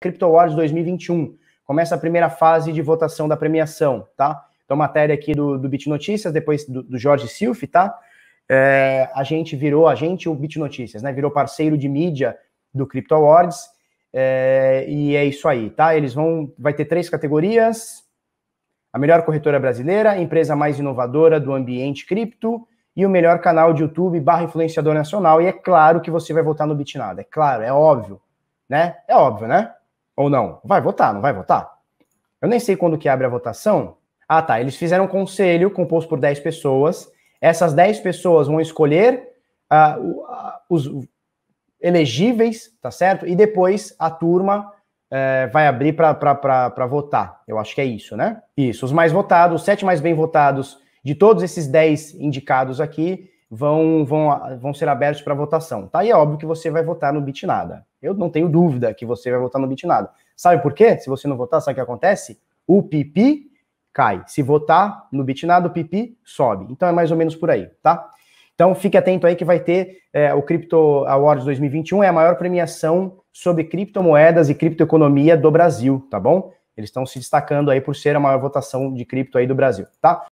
Crypto Awards 2021. Começa a primeira fase de votação da premiação, tá? Então, matéria aqui do, do Bit Notícias, depois do, do Jorge Silf, tá? É, a gente virou, a gente, o Bit Notícias, né? Virou parceiro de mídia do Crypto Awards. É, e é isso aí, tá? Eles vão. Vai ter três categorias: a melhor corretora brasileira, a empresa mais inovadora do ambiente cripto e o melhor canal de YouTube barra influenciador nacional. E é claro que você vai votar no BitNada. É claro, é óbvio, né? É óbvio, né? Ou não? Vai votar, não vai votar? Eu nem sei quando que abre a votação. Ah, tá. Eles fizeram um conselho composto por 10 pessoas. Essas 10 pessoas vão escolher uh, os elegíveis, tá certo? E depois a turma uh, vai abrir para votar. Eu acho que é isso, né? Isso. Os mais votados, os sete mais bem votados de todos esses 10 indicados aqui, vão, vão, vão ser abertos para votação. Tá? E é óbvio que você vai votar no Bitnada. Eu não tenho dúvida que você vai votar no Bitnada. Sabe por quê? Se você não votar, sabe o que acontece? O pipi cai. Se votar no Bitnada, o pipi sobe. Então é mais ou menos por aí, tá? Então fique atento aí que vai ter é, o Crypto Awards 2021, é a maior premiação sobre criptomoedas e criptoeconomia do Brasil, tá bom? Eles estão se destacando aí por ser a maior votação de cripto aí do Brasil, tá?